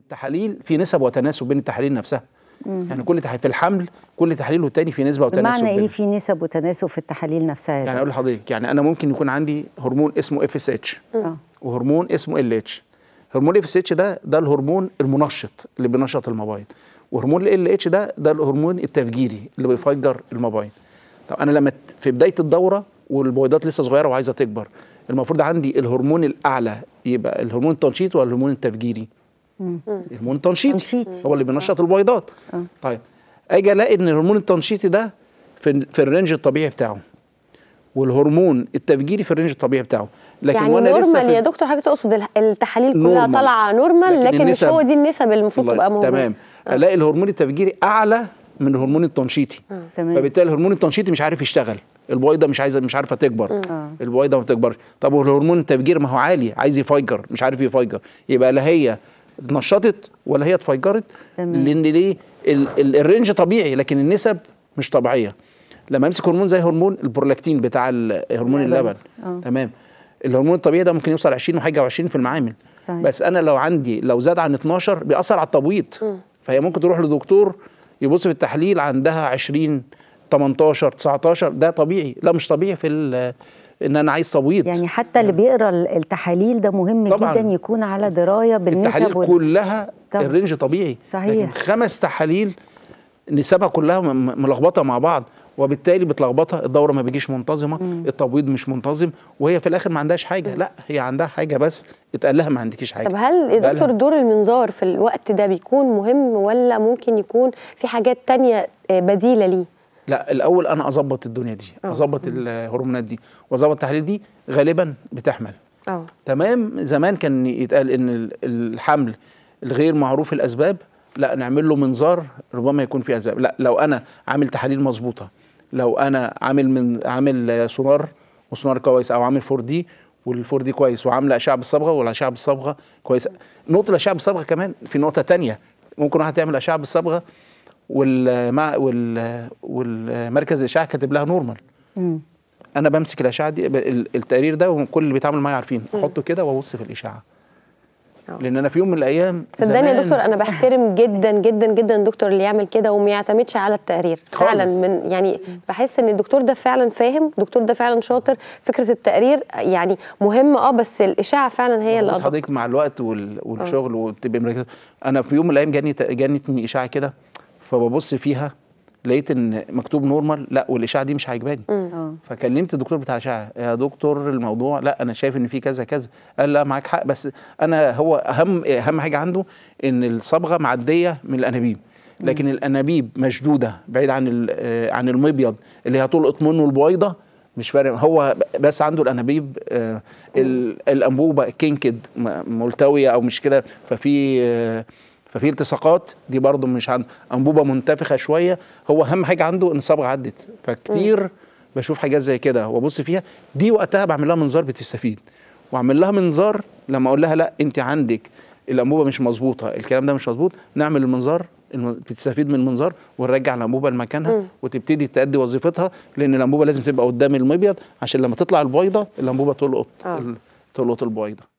التحاليل في نسب وتناسب بين التحاليل نفسها مم. يعني كل تحاليل في الحمل كل تحليل والتاني في نسبه وتناسب بمعنى ايه في نسب وتناسب في التحاليل نفسها يعني اقول لحضرتك يعني انا ممكن يكون عندي هرمون اسمه اف اس اتش وهرمون اسمه ال اتش هرمون اف اس اتش ده ده الهرمون المنشط اللي بينشط المبايض وهرمون ال اتش ده ده الهرمون التفجيري اللي بيفجر المبايض طب انا لما في بدايه الدوره والبويضات لسه صغيره وعايزه تكبر المفروض عندي الهرمون الاعلى يبقى الهرمون التنشيط ولا الهرمون التفجيري الهرمون التنشيطي هو اللي بينشط البيضات آه. طيب اجي الاقي ان الهرمون التنشيطي ده في في الرينج الطبيعي بتاعه والهرمون التفجيري في الرينج الطبيعي بتاعه لكن يعني وانا نورمال لسه يا دكتور حضرتك تقصد التحاليل كلها طالعه نورمال لكن, لكن مش هو دي النسب اللي المفروض تبقى موجوده تمام آه. الاقي الهرمون التفجيري اعلى من الهرمون التنشيطي آه. تمام فبالتالي الهرمون التنشيطي مش عارف يشتغل البويضه مش عايزه مش عارفه تكبر آه. آه. البويضه ما بتكبرش طب والهرمون التفجير ما هو عالي عايز يفجر مش عارف يفجر يبقى لا هي اتنشطت ولا هي اتفجرت لان ليه الرينج طبيعي لكن النسب مش طبيعيه لما امسك هرمون زي هرمون البرولاكتين بتاع هرمون اللبن أوه. تمام الهرمون الطبيعي ده ممكن يوصل 20 وحاجه و20 في المعامل صحيح. بس انا لو عندي لو زاد عن 12 بيأثر على التبويض فهي ممكن تروح لدكتور يبص في التحليل عندها 20 18 19 ده طبيعي لا مش طبيعي في ان انا عايز تبويض يعني حتى اللي يعني بيقرا التحاليل ده مهم طبعاً جدا يكون على درايه بالنسب التحاليل وال... كلها طبعًا. الرينج طبيعي صحيح لكن خمس تحاليل نسبها كلها ملخبطه مع بعض وبالتالي بتلخبطها الدوره ما بيجيش منتظمه مم. التبويض مش منتظم وهي في الاخر ما عندهاش حاجه مم. لا هي عندها حاجه بس اتقال لها ما عندكيش حاجه طب هل يا دكتور دور المنظار في الوقت ده بيكون مهم ولا ممكن يكون في حاجات تانية آه، بديله ليه لا الاول انا اظبط الدنيا دي آه. اظبط الهرمونات دي واظبط التحاليل دي غالبا بتحمل أوه. تمام زمان كان يتقال ان الحمل الغير معروف الاسباب لا نعمل له منظار ربما يكون في اسباب لا لو انا عامل تحاليل مظبوطه لو انا عامل من عامل سونار وسونار كويس او عامل 4 دي والفور دي كويس وعامله اشعه بالصبغه والاشعه بالصبغه كويسه نقطه الاشعه بالصبغه كمان في نقطه تانية ممكن واحد يعمل اشعه بالصبغه والمع وال والمركز الاشعه كاتب لها نورمال انا بمسك الاشعه دي التقرير ده وكل اللي بيتعامل معايا عارفين احطه كده وابص في الاشعه لان انا في يوم من الايام صدقني يا دكتور انا بحترم جدا جدا جدا الدكتور اللي يعمل كده وما يعتمدش على التقرير خالص. فعلا من يعني بحس ان الدكتور ده فعلا فاهم الدكتور ده فعلا شاطر فكره التقرير يعني مهمه اه بس الاشعه فعلا هي اللي بس حضرتك مع الوقت آه. والشغل وبتبقى انا في يوم من الايام جاني جاني اشعه كده فببص فيها لقيت ان مكتوب نورمال لا والاشعه دي مش عاجباني آه. فكلمت الدكتور بتاع الاشعه يا دكتور الموضوع لا انا شايف ان في كذا كذا قال لا معاك حق بس انا هو اهم اهم حاجه عنده ان الصبغه معديه من الانابيب لكن الانابيب مشدوده بعيد عن آه، عن المبيض اللي هتلقط منه البويضه مش فارق هو بس عنده الانابيب آه، الانبوبه كينكد ملتويه او مش كده ففي ففي التصاقات دي برضو مش عن انبوبه منتفخه شويه هو اهم حاجه عنده ان الصبغه عدت فكتير بشوف حاجات زي كده وابص فيها دي وقتها بعمل لها منظار بتستفيد واعمل لها منظار لما اقول لها لا انت عندك الانبوبه مش مظبوطه الكلام ده مش مظبوط نعمل المنظار بتستفيد من المنظار ونرجع الانبوبه لمكانها وتبتدي تأدي وظيفتها لان الانبوبه لازم تبقى قدام المبيض عشان لما تطلع البيضه الانبوبه تلقط آه. تلقط البيضه